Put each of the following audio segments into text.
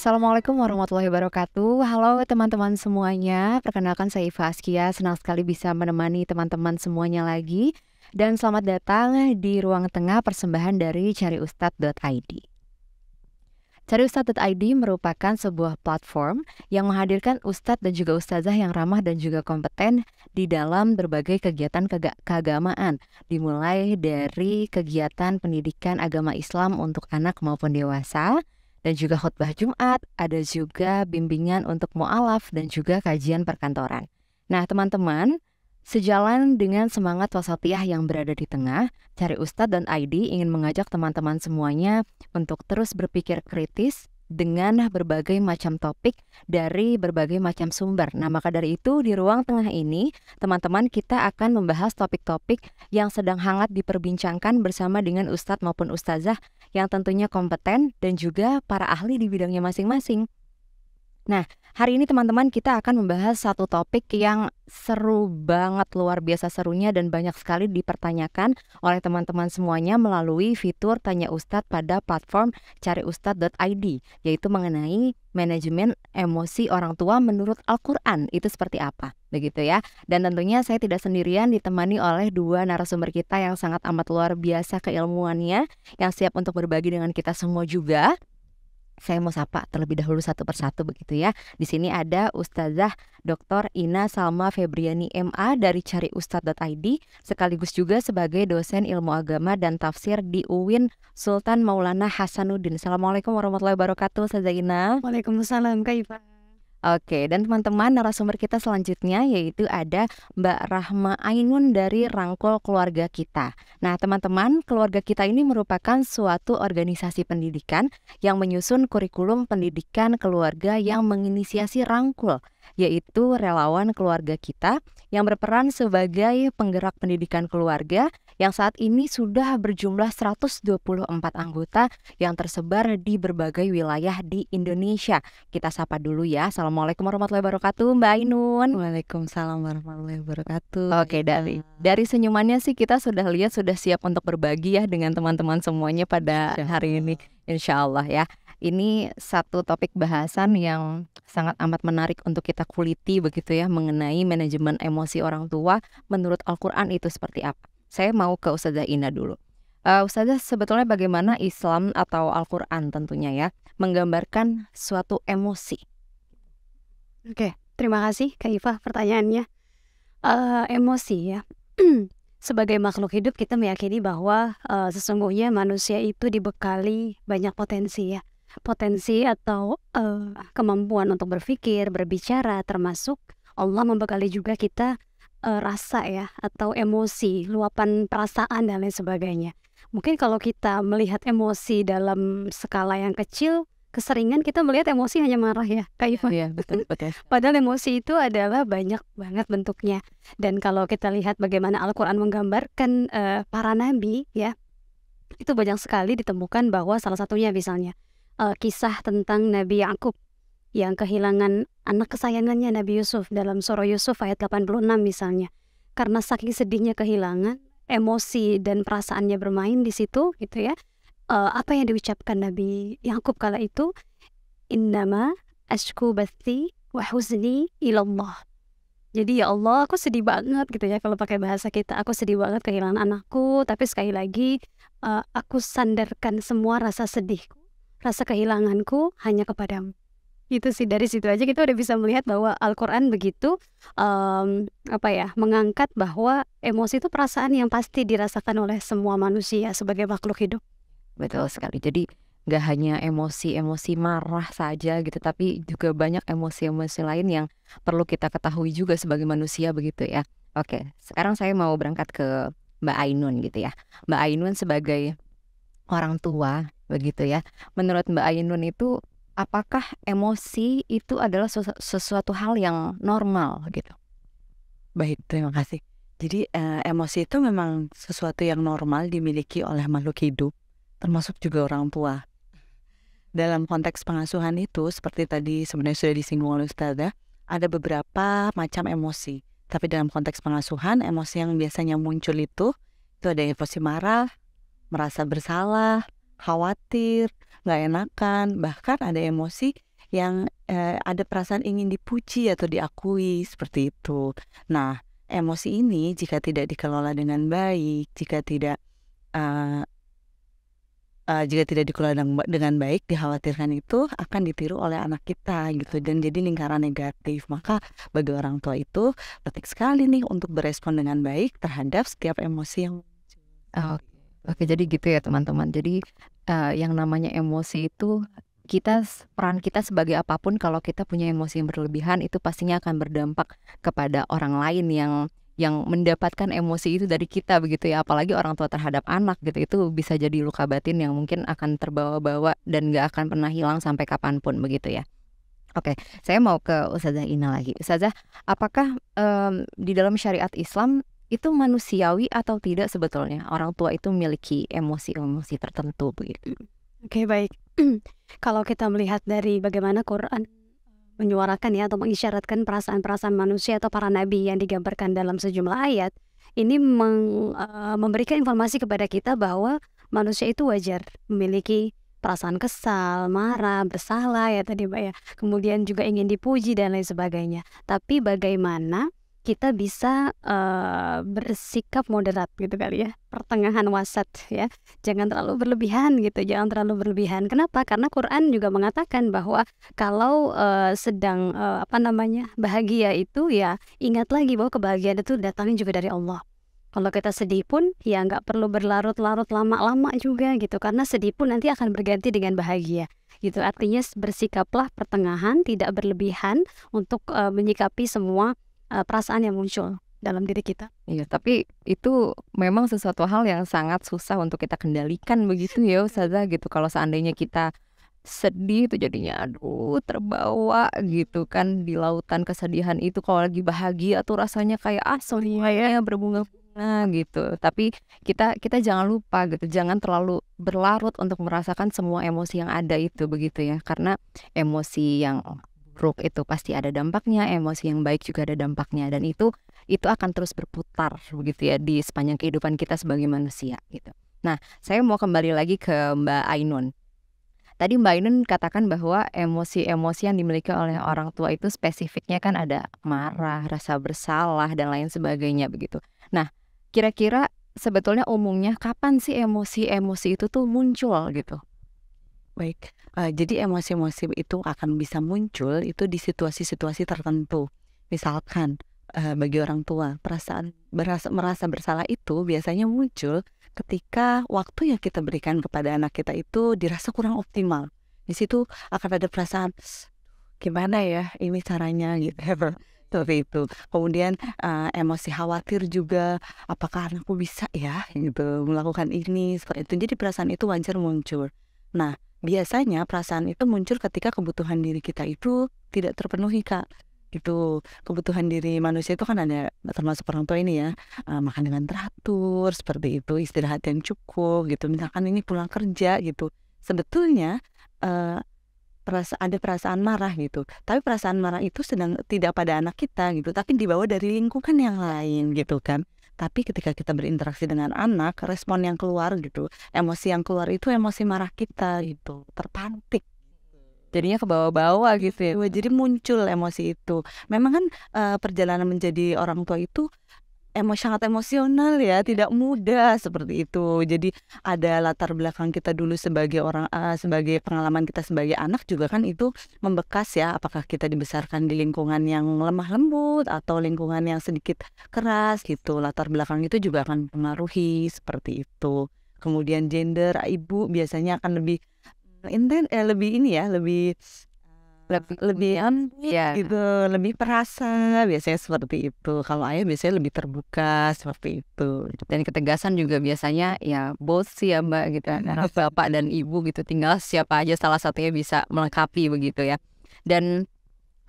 Assalamualaikum warahmatullahi wabarakatuh. Halo teman-teman semuanya. Perkenalkan saya Iva Askia. Senang sekali bisa menemani teman-teman semuanya lagi. Dan selamat datang di ruang tengah persembahan dari cariustad.id. Cariustad.id merupakan sebuah platform yang menghadirkan ustadz dan juga ustazah yang ramah dan juga kompeten di dalam berbagai kegiatan ke- keagamaan, dimulai dari kegiatan pendidikan agama Islam untuk anak maupun dewasa, dan juga khutbah Jumat, ada juga bimbingan untuk mualaf dan juga kajian perkantoran. Nah, teman-teman, sejalan dengan semangat wasatiyah yang berada di tengah, Cari Ustadz dan ID ingin mengajak teman-teman semuanya untuk terus berpikir kritis dengan berbagai macam topik dari berbagai macam sumber. Nah, maka dari itu di ruang tengah ini, teman-teman kita akan membahas topik-topik yang sedang hangat diperbincangkan bersama dengan ustadz maupun ustazah yang tentunya kompeten dan juga para ahli di bidangnya masing-masing. Nah, hari ini teman-teman kita akan membahas satu topik yang seru banget, luar biasa serunya dan banyak sekali dipertanyakan oleh teman-teman semuanya melalui fitur Tanya Ustadz pada platform cariustadz.id, yaitu mengenai manajemen emosi orang tua menurut Al-Quran itu seperti apa, begitu ya. Dan tentunya saya tidak sendirian ditemani oleh dua narasumber kita yang sangat amat luar biasa keilmuannya, yang siap untuk berbagi dengan kita semua juga saya mau sapa terlebih dahulu satu persatu begitu ya. Di sini ada Ustazah Dr. Ina Salma Febriani MA dari cariustad.id sekaligus juga sebagai dosen ilmu agama dan tafsir di UIN Sultan Maulana Hasanuddin. Assalamualaikum warahmatullahi wabarakatuh, Ustazah Ina. Waalaikumsalam, Kak Oke, dan teman-teman narasumber kita selanjutnya yaitu ada Mbak Rahma Ainun dari Rangkul Keluarga Kita. Nah, teman-teman, keluarga kita ini merupakan suatu organisasi pendidikan yang menyusun kurikulum pendidikan keluarga yang menginisiasi rangkul yaitu relawan keluarga kita yang berperan sebagai penggerak pendidikan keluarga yang saat ini sudah berjumlah 124 anggota yang tersebar di berbagai wilayah di Indonesia. Kita sapa dulu ya. Assalamualaikum warahmatullahi wabarakatuh Mbak Ainun. Waalaikumsalam warahmatullahi wabarakatuh. Oke, dari dari senyumannya sih kita sudah lihat sudah siap untuk berbagi ya dengan teman-teman semuanya pada hari ini. Insya Allah ya. Ini satu topik bahasan yang sangat amat menarik untuk kita kuliti begitu ya mengenai manajemen emosi orang tua menurut Al-Qur'an itu seperti apa. Saya mau ke Ustazah Ina dulu. Uh, Ustazah sebetulnya bagaimana Islam atau Al-Qur'an tentunya ya menggambarkan suatu emosi? Oke, terima kasih Kak Ifah pertanyaannya. Uh, emosi ya. Sebagai makhluk hidup kita meyakini bahwa uh, sesungguhnya manusia itu dibekali banyak potensi ya potensi atau uh, kemampuan untuk berpikir, berbicara, termasuk Allah membekali juga kita uh, rasa ya atau emosi, luapan perasaan dan lain sebagainya. Mungkin kalau kita melihat emosi dalam skala yang kecil, keseringan kita melihat emosi hanya marah ya, kayak iya, iya, betul, betul. Padahal emosi itu adalah banyak banget bentuknya. Dan kalau kita lihat bagaimana Al-Qur'an menggambarkan uh, para nabi ya, itu banyak sekali ditemukan bahwa salah satunya misalnya uh, kisah tentang Nabi Yakub yang kehilangan anak kesayangannya Nabi Yusuf dalam surah Yusuf ayat 86 misalnya. Karena saking sedihnya kehilangan, emosi dan perasaannya bermain di situ gitu ya. Uh, apa yang diucapkan Nabi Yakub kala itu? Innama ashku bathi wa huzni ilallah. Jadi ya Allah, aku sedih banget gitu ya kalau pakai bahasa kita. Aku sedih banget kehilangan anakku, tapi sekali lagi uh, aku sandarkan semua rasa sedihku rasa kehilanganku hanya kepadamu itu sih dari situ aja kita udah bisa melihat bahwa Al-Quran begitu um, apa ya mengangkat bahwa emosi itu perasaan yang pasti dirasakan oleh semua manusia sebagai makhluk hidup betul sekali jadi nggak hanya emosi-emosi marah saja gitu tapi juga banyak emosi-emosi lain yang perlu kita ketahui juga sebagai manusia begitu ya oke sekarang saya mau berangkat ke Mbak Ainun gitu ya Mbak Ainun sebagai orang tua begitu ya. Menurut Mbak Ainun itu apakah emosi itu adalah sesuatu hal yang normal gitu? Baik, terima kasih. Jadi eh, emosi itu memang sesuatu yang normal dimiliki oleh makhluk hidup, termasuk juga orang tua. Dalam konteks pengasuhan itu, seperti tadi sebenarnya sudah disinggung oleh Ustazah, ada beberapa macam emosi. Tapi dalam konteks pengasuhan, emosi yang biasanya muncul itu, itu ada emosi marah, merasa bersalah, khawatir, nggak enakan, bahkan ada emosi yang eh, ada perasaan ingin dipuji atau diakui seperti itu. Nah, emosi ini jika tidak dikelola dengan baik, jika tidak uh, uh, jika tidak dikelola dengan baik, dikhawatirkan itu akan ditiru oleh anak kita gitu dan jadi lingkaran negatif. Maka bagi orang tua itu penting sekali nih untuk berespon dengan baik terhadap setiap emosi yang muncul. Oke. Oke, jadi gitu ya teman-teman. Jadi uh, yang namanya emosi itu kita peran kita sebagai apapun kalau kita punya emosi yang berlebihan itu pastinya akan berdampak kepada orang lain yang yang mendapatkan emosi itu dari kita begitu ya apalagi orang tua terhadap anak gitu itu bisa jadi luka batin yang mungkin akan terbawa-bawa dan gak akan pernah hilang sampai kapanpun begitu ya Oke, saya mau ke Ustazah Ina lagi. Ustazah, apakah um, di dalam syariat Islam itu manusiawi atau tidak sebetulnya orang tua itu memiliki emosi-emosi tertentu begitu. Oke okay, baik. Kalau kita melihat dari bagaimana Quran eh, menyuarakan ya atau mengisyaratkan perasaan-perasaan manusia atau para nabi yang digambarkan dalam sejumlah ayat, ini meng, uh, memberikan informasi kepada kita bahwa manusia itu wajar memiliki perasaan kesal, marah, bersalah ya tadi Mbak ya. Kemudian juga ingin dipuji dan lain sebagainya. Tapi bagaimana kita bisa uh, bersikap moderat gitu kali ya pertengahan wasat ya jangan terlalu berlebihan gitu jangan terlalu berlebihan kenapa karena Quran juga mengatakan bahwa kalau uh, sedang uh, apa namanya bahagia itu ya ingat lagi bahwa kebahagiaan itu datangnya juga dari Allah kalau kita sedih pun ya nggak perlu berlarut-larut lama-lama juga gitu karena sedih pun nanti akan berganti dengan bahagia gitu artinya bersikaplah pertengahan tidak berlebihan untuk uh, menyikapi semua uh, perasaan yang muncul dalam diri kita. Iya, tapi itu memang sesuatu hal yang sangat susah untuk kita kendalikan begitu ya Ustazah gitu. Kalau seandainya kita sedih itu jadinya aduh terbawa gitu kan di lautan kesedihan itu kalau lagi bahagia tuh rasanya kayak ah oh, iya. semuanya ya berbunga-bunga gitu. Tapi kita kita jangan lupa gitu, jangan terlalu berlarut untuk merasakan semua emosi yang ada itu begitu ya. Karena emosi yang buruk itu pasti ada dampaknya, emosi yang baik juga ada dampaknya dan itu itu akan terus berputar begitu ya di sepanjang kehidupan kita sebagai manusia gitu. Nah, saya mau kembali lagi ke Mbak Ainun. Tadi Mbak Ainun katakan bahwa emosi-emosi yang dimiliki oleh orang tua itu spesifiknya kan ada marah, rasa bersalah dan lain sebagainya begitu. Nah, kira-kira sebetulnya umumnya kapan sih emosi-emosi itu tuh muncul gitu? Baik, uh, eh, jadi emosi-emosi itu akan bisa muncul itu di situasi-situasi tertentu. Misalkan uh, bagi orang tua, perasaan berasa, merasa bersalah itu biasanya muncul ketika waktu yang kita berikan kepada anak kita itu dirasa kurang optimal. Di situ akan ada perasaan gimana ya ini caranya gitu. Seperti itu. Kemudian uh, emosi khawatir juga, apakah anakku bisa ya gitu melakukan ini seperti itu. Jadi perasaan itu wajar muncul. Nah, biasanya perasaan itu muncul ketika kebutuhan diri kita itu tidak terpenuhi kak itu kebutuhan diri manusia itu kan ada termasuk orang tua ini ya uh, makan dengan teratur seperti itu istirahat yang cukup gitu misalkan ini pulang kerja gitu sebetulnya uh, perasa ada perasaan marah gitu tapi perasaan marah itu sedang tidak pada anak kita gitu tapi dibawa dari lingkungan yang lain gitu kan tapi ketika kita berinteraksi dengan anak, respon yang keluar gitu, emosi yang keluar itu emosi marah kita gitu, terpantik jadinya ke bawah-bawah gitu ya. Iya, jadi muncul emosi itu. Memang kan uh, perjalanan menjadi orang tua itu Emos sangat emosional ya, tidak mudah seperti itu. Jadi ada latar belakang kita dulu sebagai orang uh, sebagai pengalaman kita sebagai anak juga kan itu membekas ya. Apakah kita dibesarkan di lingkungan yang lemah lembut atau lingkungan yang sedikit keras gitu. Latar belakang itu juga akan mempengaruhi seperti itu. Kemudian gender ibu biasanya akan lebih mm, inten eh, lebih ini ya lebih lebih lebih yeah. gitu lebih perasa biasanya seperti itu kalau ayah biasanya lebih terbuka seperti itu dan ketegasan juga biasanya ya bos sih ya mbak gitu nah, bapak dan ibu gitu tinggal siapa aja salah satunya bisa melengkapi begitu ya dan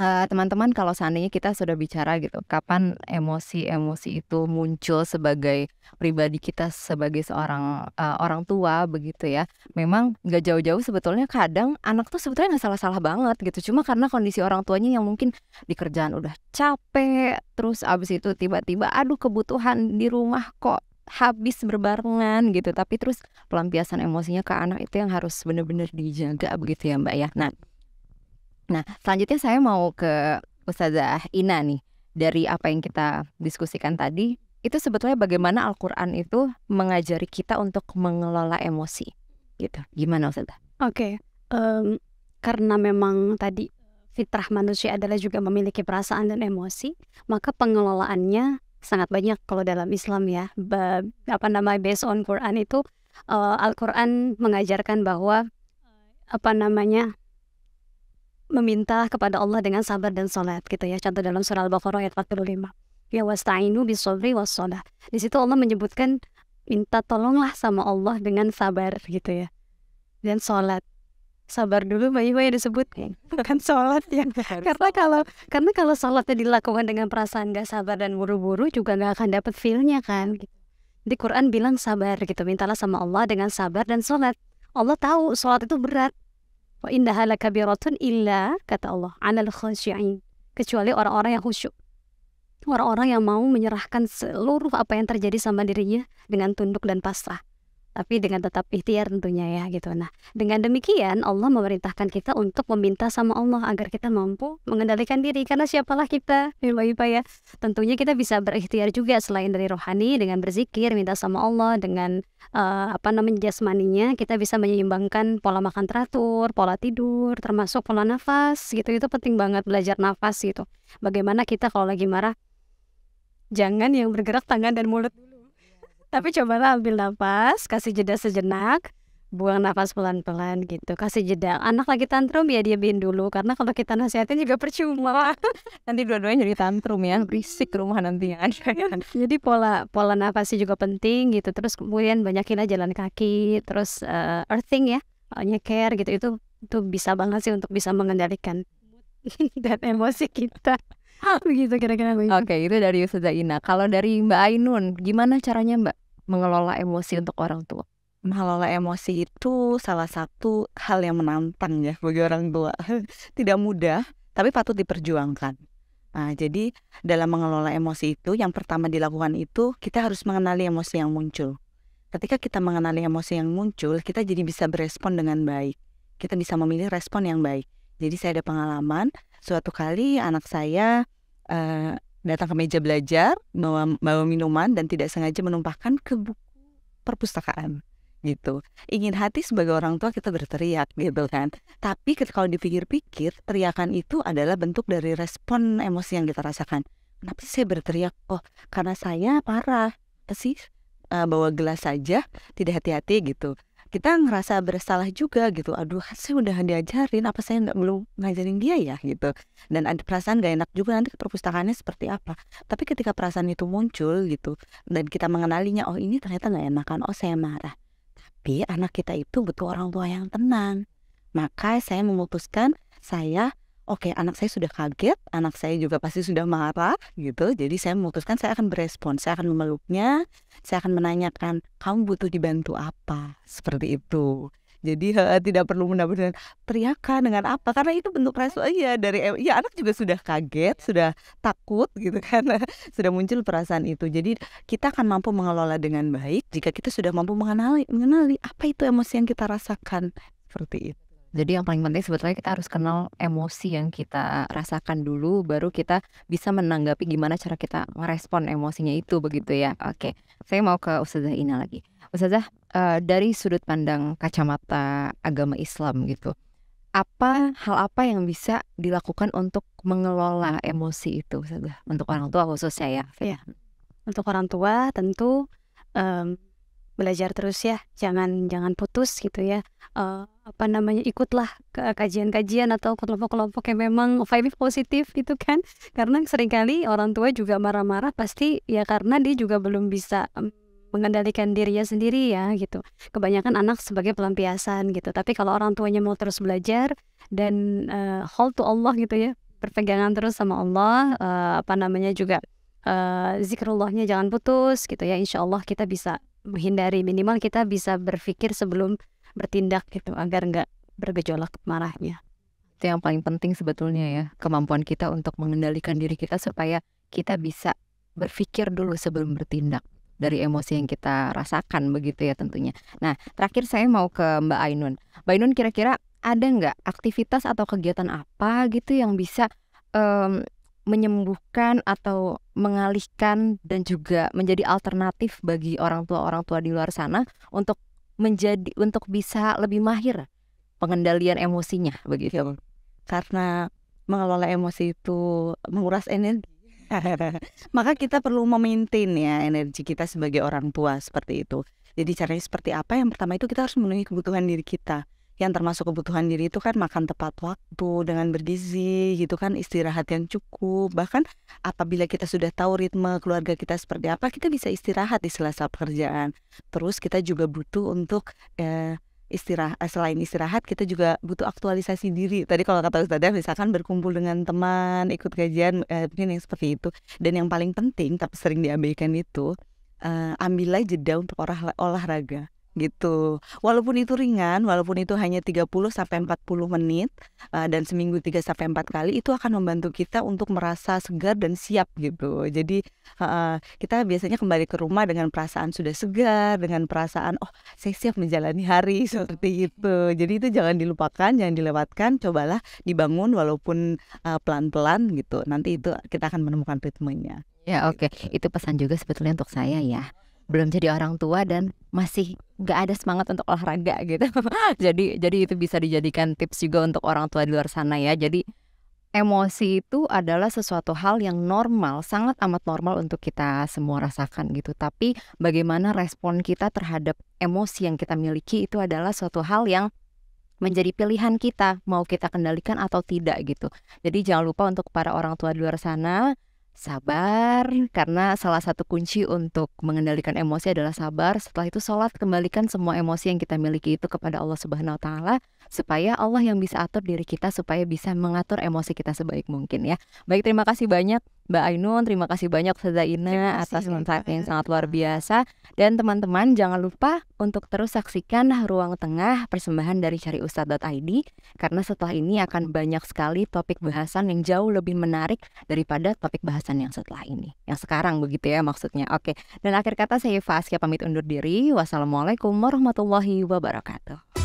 Eh, teman-teman uh, kalau seandainya kita sudah bicara gitu kapan emosi-emosi itu muncul sebagai pribadi kita sebagai seorang uh, orang tua begitu ya memang nggak jauh-jauh sebetulnya kadang anak tuh sebetulnya nggak salah-salah banget gitu cuma karena kondisi orang tuanya yang mungkin di kerjaan udah capek terus abis itu tiba-tiba aduh kebutuhan di rumah kok habis berbarengan gitu tapi terus pelampiasan emosinya ke anak itu yang harus benar-benar dijaga begitu ya mbak ya nah Nah, selanjutnya saya mau ke Ustazah Ina nih. Dari apa yang kita diskusikan tadi, itu sebetulnya bagaimana Al-Qur'an itu mengajari kita untuk mengelola emosi. Gitu. Gimana Ustazah? Oke. Okay. Um, karena memang tadi fitrah manusia adalah juga memiliki perasaan dan emosi, maka pengelolaannya sangat banyak kalau dalam Islam ya. Ba, apa namanya based on Quran itu uh, Al-Qur'an mengajarkan bahwa apa namanya meminta kepada Allah dengan sabar dan salat gitu ya. Contoh dalam surah Al-Baqarah ayat 45. Ya wasta'inu was sholat. Di situ Allah menyebutkan minta tolonglah sama Allah dengan sabar gitu ya. Dan salat. Sabar dulu Mbak bayi disebut bukan salat ya. karena kalau karena kalau salatnya dilakukan dengan perasaan gak sabar dan buru-buru juga gak akan dapat feelnya kan. Gitu. Di Quran bilang sabar gitu, mintalah sama Allah dengan sabar dan salat. Allah tahu salat itu berat Wa innaha lakabiratun illa kata Allah Anal khasyi'in. Kecuali orang-orang yang khusyuk. Orang-orang yang mau menyerahkan seluruh apa yang terjadi sama dirinya dengan tunduk dan pasrah tapi dengan tetap ikhtiar tentunya ya gitu. Nah, dengan demikian Allah memerintahkan kita untuk meminta sama Allah agar kita mampu mengendalikan diri karena siapalah kita, Bapak ya. Tentunya kita bisa berikhtiar juga selain dari rohani dengan berzikir, minta sama Allah dengan uh, apa namanya jasmaninya, kita bisa menyeimbangkan pola makan teratur, pola tidur, termasuk pola nafas gitu. Itu penting banget belajar nafas gitu. Bagaimana kita kalau lagi marah jangan yang bergerak tangan dan mulut tapi cobalah ambil nafas, kasih jeda sejenak, buang nafas pelan-pelan gitu. Kasih jeda. Anak lagi tantrum ya diamin dulu karena kalau kita nasihatin juga percuma. nanti dua-duanya jadi tantrum ya, berisik rumah nanti yang jadi pola pola nafasnya juga penting gitu. Terus kemudian banyakinlah jalan kaki, terus uh, earthing ya, eh, nyeker gitu. Itu tuh bisa banget sih untuk bisa mengendalikan dan emosi kita begitu kira-kira Oke itu dari Ustazah Ina kalau dari Mbak Ainun gimana caranya Mbak mengelola emosi hmm. untuk orang tua? Mengelola emosi itu salah satu hal yang menantang ya bagi orang tua. Tidak mudah, tapi patut diperjuangkan. Nah, jadi dalam mengelola emosi itu, yang pertama dilakukan itu kita harus mengenali emosi yang muncul. Ketika kita mengenali emosi yang muncul, kita jadi bisa berespon dengan baik. Kita bisa memilih respon yang baik. Jadi saya ada pengalaman, suatu kali anak saya uh, datang ke meja belajar bawa, bawa minuman dan tidak sengaja menumpahkan ke buku perpustakaan gitu. Ingin hati sebagai orang tua kita berteriak gitu kan. Tapi kalau dipikir-pikir, teriakan itu adalah bentuk dari respon emosi yang kita rasakan. Kenapa sih saya berteriak? Oh, karena saya parah. Sih eh, bawa gelas saja tidak hati-hati gitu kita ngerasa bersalah juga gitu aduh saya udah diajarin apa saya nggak belum ngajarin dia ya gitu dan ada perasaan gak enak juga nanti perpustakaannya seperti apa tapi ketika perasaan itu muncul gitu dan kita mengenalinya oh ini ternyata nggak enakan oh saya marah tapi anak kita itu butuh orang tua yang tenang maka saya memutuskan saya oke okay, anak saya sudah kaget, anak saya juga pasti sudah marah gitu. Jadi saya memutuskan saya akan berespon, saya akan memeluknya, saya akan menanyakan kamu butuh dibantu apa seperti itu. Jadi he, tidak perlu mendapatkan teriakan dengan apa karena itu bentuk respon ya dari ya anak juga sudah kaget, iya. sudah takut gitu kan. sudah muncul perasaan itu. Jadi kita akan mampu mengelola dengan baik jika kita sudah mampu mengenali mengenali apa itu emosi yang kita rasakan seperti itu. Jadi yang paling penting sebetulnya kita harus kenal emosi yang kita rasakan dulu baru kita bisa menanggapi gimana cara kita merespon emosinya itu begitu ya. Oke, saya mau ke Ustazah Ina lagi. Ustazah, uh, dari sudut pandang kacamata agama Islam gitu. Apa hal apa yang bisa dilakukan untuk mengelola emosi itu Ustazah? Untuk orang tua khususnya ya. Iya. Untuk orang tua tentu um, belajar terus ya, jangan jangan putus gitu ya. Uh, apa namanya ikutlah ke kajian-kajian atau kelompok-kelompok yang memang vibe positif gitu kan karena seringkali orang tua juga marah-marah pasti ya karena dia juga belum bisa mmm, mengendalikan dirinya sendiri ya gitu kebanyakan anak sebagai pelampiasan gitu tapi kalau orang tuanya mau terus belajar dan uh, hold to Allah gitu ya berpegangan terus sama Allah uh, apa namanya juga uh, zikrullahnya jangan putus gitu ya insya Allah kita bisa menghindari minimal kita bisa berpikir sebelum bertindak gitu agar nggak bergejolak marahnya. Itu yang paling penting sebetulnya ya, kemampuan kita untuk mengendalikan diri kita supaya kita bisa berpikir dulu sebelum bertindak dari emosi yang kita rasakan begitu ya tentunya. Nah, terakhir saya mau ke Mbak Ainun. Mbak Ainun kira-kira ada nggak aktivitas atau kegiatan apa gitu yang bisa um, menyembuhkan atau mengalihkan dan juga menjadi alternatif bagi orang tua orang tua di luar sana untuk menjadi untuk bisa lebih mahir pengendalian emosinya begitu. ya. Karena mengelola emosi itu menguras energi. Maka kita perlu memaintain ya energi kita sebagai orang tua seperti itu. Jadi caranya seperti apa? Yang pertama itu kita harus memenuhi kebutuhan diri kita yang termasuk kebutuhan diri itu kan makan tepat waktu dengan bergizi gitu kan istirahat yang cukup bahkan apabila kita sudah tahu ritme keluarga kita seperti apa kita bisa istirahat di sela-sela pekerjaan terus kita juga butuh untuk eh, istirahat eh, selain istirahat kita juga butuh aktualisasi diri tadi kalau kata Ustazah misalkan berkumpul dengan teman ikut kajian eh, mungkin yang seperti itu dan yang paling penting tapi sering diabaikan itu eh, ambillah jeda untuk olah, olahraga gitu. Walaupun itu ringan, walaupun itu hanya 30 sampai 40 menit eh, dan seminggu 3 sampai 4 kali itu akan membantu kita untuk merasa segar dan siap gitu. Jadi kita biasanya kembali ke rumah dengan perasaan sudah segar, dengan perasaan oh, saya siap menjalani hari seperti itu. Jadi itu jangan dilupakan, jangan dilewatkan, cobalah dibangun walaupun eh, pelan-pelan gitu. Nanti itu kita akan menemukan ritmenya. Ya, oke. Okay. Gitu. Itu pesan juga sebetulnya untuk saya ya. Belum jadi orang tua dan masih nggak ada semangat untuk olahraga gitu jadi jadi itu bisa dijadikan tips juga untuk orang tua di luar sana ya jadi emosi itu adalah sesuatu hal yang normal, sangat amat normal untuk kita semua rasakan gitu. Tapi bagaimana respon kita terhadap emosi yang kita miliki itu adalah suatu hal yang menjadi pilihan kita mau kita kendalikan atau tidak gitu. Jadi jangan lupa untuk para orang tua di luar sana sabar karena salah satu kunci untuk mengendalikan emosi adalah sabar. Setelah itu sholat kembalikan semua emosi yang kita miliki itu kepada Allah Subhanahu Wa Taala supaya Allah yang bisa atur diri kita supaya bisa mengatur emosi kita sebaik mungkin ya. Baik, terima kasih banyak Mbak Ainun, terima kasih banyak Ustazah Ina atas manfaat yang sangat luar biasa. Dan teman-teman jangan lupa untuk terus saksikan Ruang Tengah persembahan dari syariustad.id karena setelah ini akan banyak sekali topik bahasan yang jauh lebih menarik daripada topik bahasan yang setelah ini. Yang sekarang begitu ya maksudnya. Oke. Dan akhir kata saya Fasya pamit undur diri. Wassalamualaikum warahmatullahi wabarakatuh.